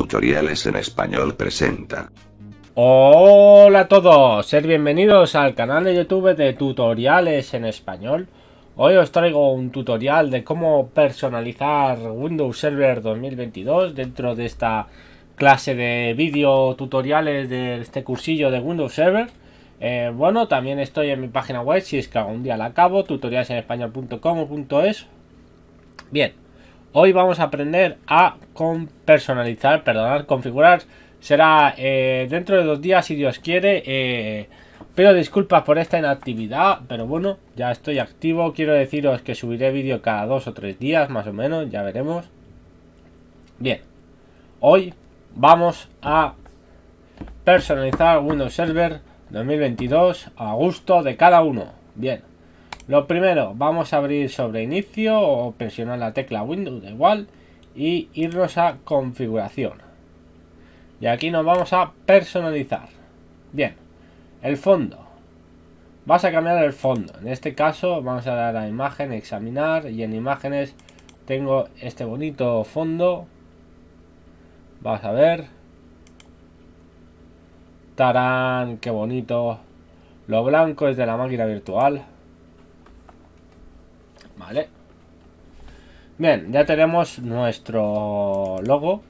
Tutoriales en Español presenta. Hola a todos, ser bienvenidos al canal de YouTube de Tutoriales en Español. Hoy os traigo un tutorial de cómo personalizar Windows Server 2022 dentro de esta clase de vídeo tutoriales de este cursillo de Windows Server. Eh, bueno, también estoy en mi página web si es que algún día la acabo, tutorialesenespañol.com.es. Bien, Hoy vamos a aprender a personalizar, perdonar, configurar. Será eh, dentro de dos días, si Dios quiere. Eh, pero disculpas por esta inactividad, pero bueno, ya estoy activo. Quiero deciros que subiré vídeo cada dos o tres días, más o menos, ya veremos. Bien, hoy vamos a personalizar Windows Server 2022 a gusto de cada uno. Bien, lo primero, vamos a abrir sobre inicio o presionar la tecla Windows igual y irnos a configuración. Y aquí nos vamos a personalizar. Bien, el fondo. Vas a cambiar el fondo. En este caso vamos a dar a imagen, examinar y en imágenes tengo este bonito fondo. Vas a ver. Tarán, qué bonito. Lo blanco es de la máquina virtual. Vale. Bien, ya tenemos nuestro logo.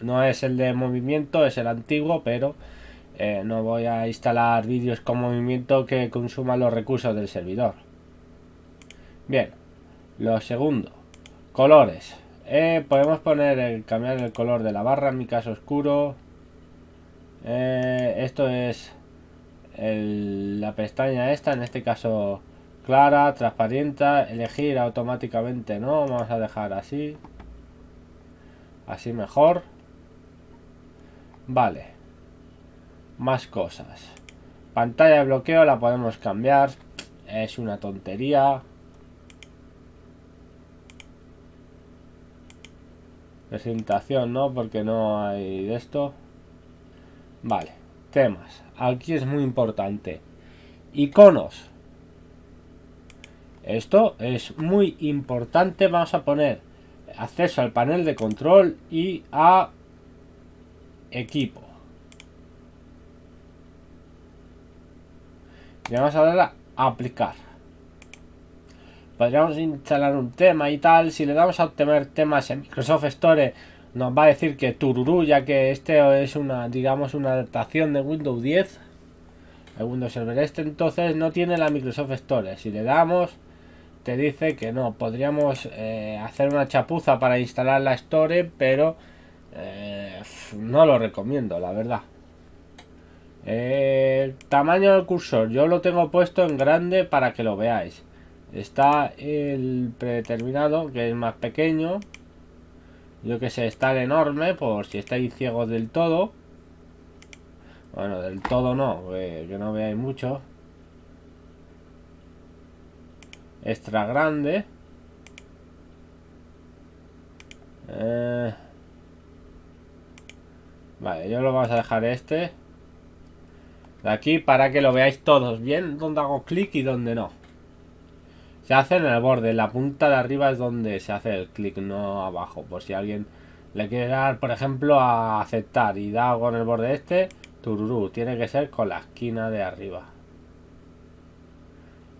No es el de movimiento, es el antiguo, pero eh, no voy a instalar vídeos con movimiento que consuman los recursos del servidor. Bien, lo segundo, colores. Eh, podemos poner el, cambiar el color de la barra, en mi caso oscuro. Eh, esto es la pestaña esta, en este caso clara, transparente, elegir automáticamente no, vamos a dejar así, así mejor, vale, más cosas, pantalla de bloqueo la podemos cambiar, es una tontería, presentación, ¿no? Porque no hay de esto, vale, temas, aquí es muy importante, iconos, esto es muy importante. Vamos a poner acceso al panel de control y a equipo. Y vamos a dar a aplicar. Podríamos instalar un tema y tal. Si le damos a obtener temas en Microsoft Store, nos va a decir que tururú, ya que este es una, digamos, una adaptación de Windows 10. El Windows Server este entonces no tiene la Microsoft Store. Si le damos, te dice que no, podríamos eh, hacer una chapuza para instalar la Store, pero eh, no lo recomiendo, la verdad. El tamaño del cursor, yo lo tengo puesto en grande para que lo veáis. Está el predeterminado, que es más pequeño. Yo que sé, está el enorme, por si estáis ciegos del todo. Bueno, del todo no, eh, que no veáis mucho. extra grande. Eh, vale, yo lo vamos a dejar este. De aquí para que lo veáis todos bien donde hago clic y donde no. Se hace en el borde, la punta de arriba es donde se hace el clic, no abajo. Por si alguien le quiere dar, por ejemplo, a aceptar y da con el borde este, tururú, tiene que ser con la esquina de arriba.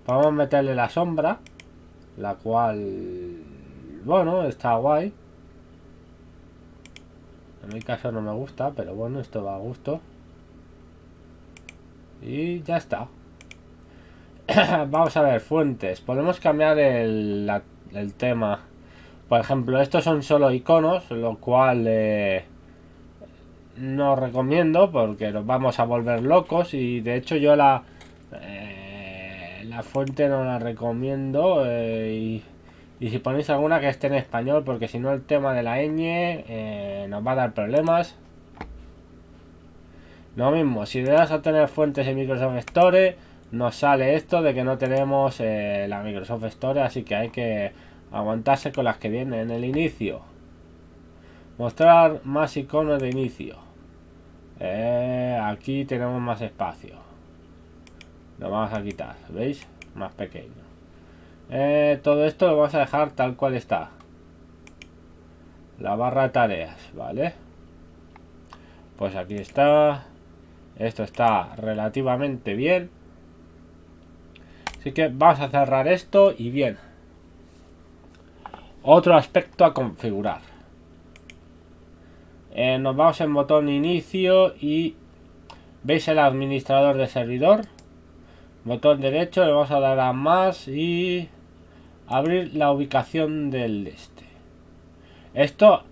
Vamos a meterle la sombra, la cual, bueno, está guay. En mi caso no me gusta, pero bueno, esto va a gusto. Y ya está. Vamos a ver, fuentes. Podemos cambiar el, tema. Por ejemplo, estos son solo iconos, lo cual eh, no recomiendo porque nos vamos a volver locos. Y de hecho yo la... Eh, la fuente no la recomiendo eh, y, si ponéis alguna que esté en español porque si no el tema de la ñ eh, nos va a dar problemas. Lo mismo, si le a tener fuentes en Microsoft Store nos sale esto de que no tenemos eh, la Microsoft Store así que hay que aguantarse con las que vienen en el inicio. Mostrar más iconos de inicio. aquí tenemos más espacio lo vamos a quitar, ¿veis? Más pequeño. Eh, todo esto lo vamos a dejar tal cual está. La barra de tareas, ¿vale? Pues aquí está. Esto está relativamente bien. Así que vamos a cerrar esto y bien. Otro aspecto a configurar. Eh, nos vamos al botón inicio y veis el administrador de servidor. Botón derecho, le vamos a dar a más y abrir la ubicación del este. Esto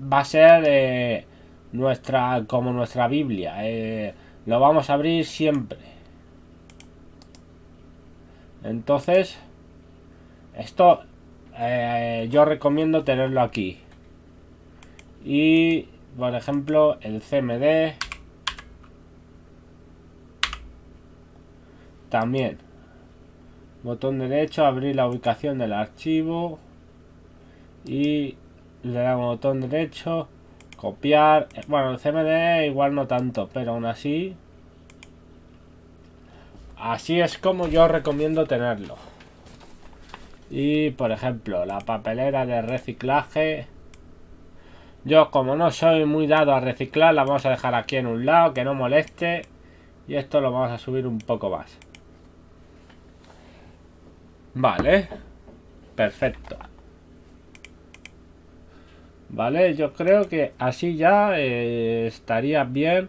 va a ser eh, nuestra como nuestra Biblia. Eh, lo vamos a abrir siempre. Entonces, esto eh, yo recomiendo tenerlo aquí. Y, por ejemplo, el CMD también botón derecho abrir la ubicación del archivo y le damos botón derecho copiar eh, bueno el cmd igual no tanto pero aún así así es como yo recomiendo tenerlo y por ejemplo la papelera de reciclaje yo como no soy muy dado a reciclar la vamos a dejar aquí en un lado que no moleste y esto lo vamos a subir un poco más Vale. Perfecto. Vale, yo creo que así ya eh, estaría bien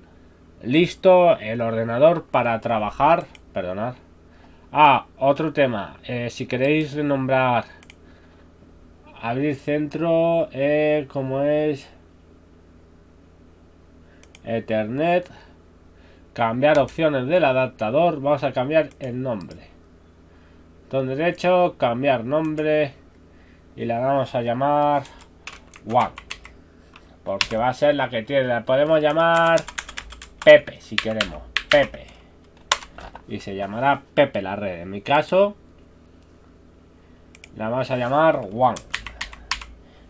listo el ordenador para trabajar. Perdonad. Ah, otro tema. Eh, si queréis renombrar, abrir centro, eh, como es Ethernet, cambiar opciones del adaptador, vamos a cambiar el nombre de derecho, cambiar nombre. Y la vamos a llamar Juan. Porque va a ser la que tiene. La podemos llamar Pepe, si queremos. Pepe. Y se llamará Pepe la red. En mi caso, la vamos a llamar Juan.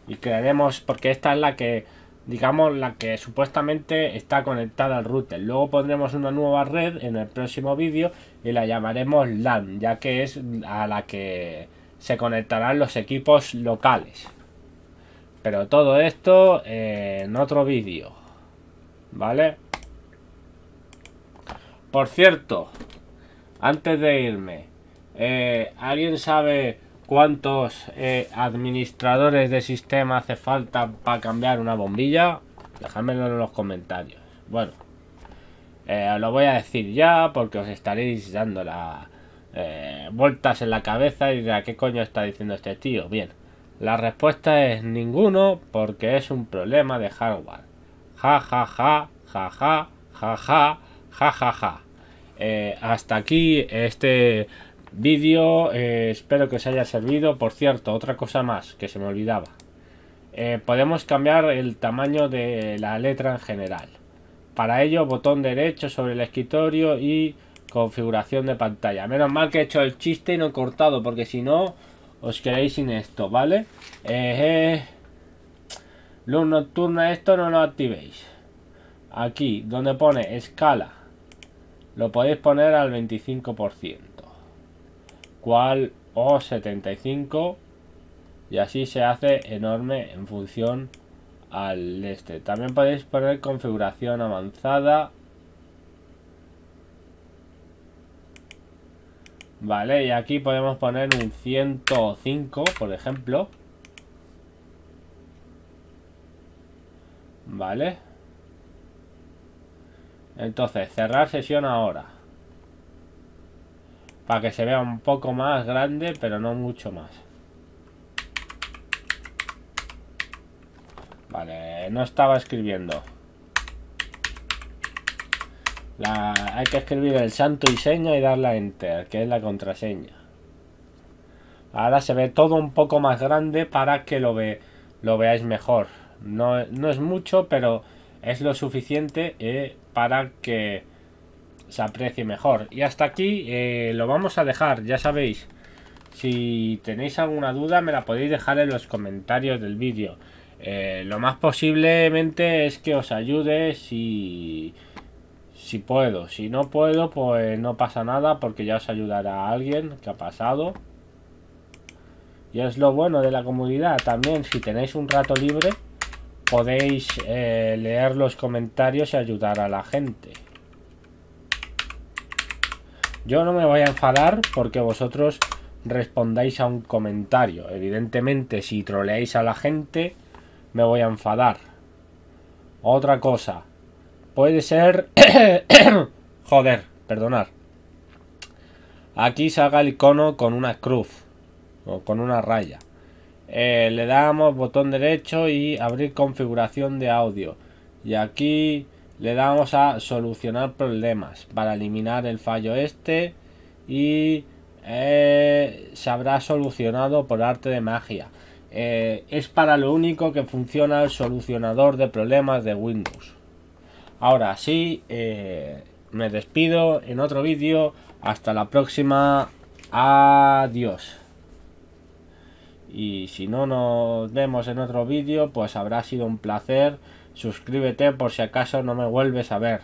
Y crearemos, porque esta es la que digamos, la que supuestamente está conectada al router. Luego pondremos una nueva red en el próximo vídeo y la llamaremos LAN, ya que es a la que se conectarán los equipos locales. Pero todo esto en otro vídeo, ¿vale? Por cierto, antes de irme, eh, ¿alguien sabe cuántos eh, administradores de sistema hace falta para cambiar una bombilla, Dejadmelo en los comentarios. Bueno, eh, lo voy a decir ya porque os estaréis dando la eh, vueltas en la cabeza y de a qué coño está diciendo este tío. Bien, la respuesta es ninguno porque es un problema de hardware. Jajaja, ja, ja, ja, ja, ja, ja, ja, ja, ja. hasta aquí este vídeo. Eh, espero que os haya servido. Por cierto, otra cosa más que se me olvidaba. Eh, podemos cambiar el tamaño de la letra en general. Para ello, botón derecho sobre el escritorio y configuración de pantalla. Menos mal que he hecho el chiste y no he cortado, porque si no, os queréis sin esto, ¿vale? Eh, luz nocturna, esto no lo activéis. Aquí, donde pone escala, lo podéis poner al 25% cual o 75 y así se hace enorme en función al este. También podéis poner configuración avanzada. Vale, y aquí podemos poner un 105, por ejemplo. Vale. Entonces, cerrar sesión ahora para que se vea un poco más grande, pero no mucho más. Vale, no estaba escribiendo. hay que escribir el santo diseño y darle la enter, que es la contraseña. Ahora se ve todo un poco más grande para que lo, ve, lo veáis mejor. No, es mucho, pero es lo suficiente eh, para que se aprecie mejor. Y hasta aquí eh, lo vamos a dejar, ya sabéis. Si tenéis alguna duda me la podéis dejar en los comentarios del vídeo. Eh, lo más posiblemente es que os ayude si, si puedo. Si no puedo, pues no pasa nada porque ya os ayudará a alguien que ha pasado. Y es lo bueno de la comunidad. También si tenéis un rato libre, podéis eh, leer los comentarios y ayudar a la gente. Yo no me voy a enfadar porque vosotros respondáis a un comentario. Evidentemente, si troleáis a la gente, me voy a enfadar. Otra cosa. Puede ser... Joder, perdonar. Aquí salga el icono con una cruz. O con una raya. Eh, le damos botón derecho y abrir configuración de audio. Y aquí le damos a solucionar problemas para eliminar el fallo este y eh, se habrá solucionado por arte de magia. Eh, es para lo único que funciona el solucionador de problemas de Windows. Ahora sí, eh, me despido en otro vídeo. Hasta la próxima. Adiós. Y si no nos vemos en otro vídeo, pues habrá sido un placer. Suscríbete por si acaso no me vuelves a ver.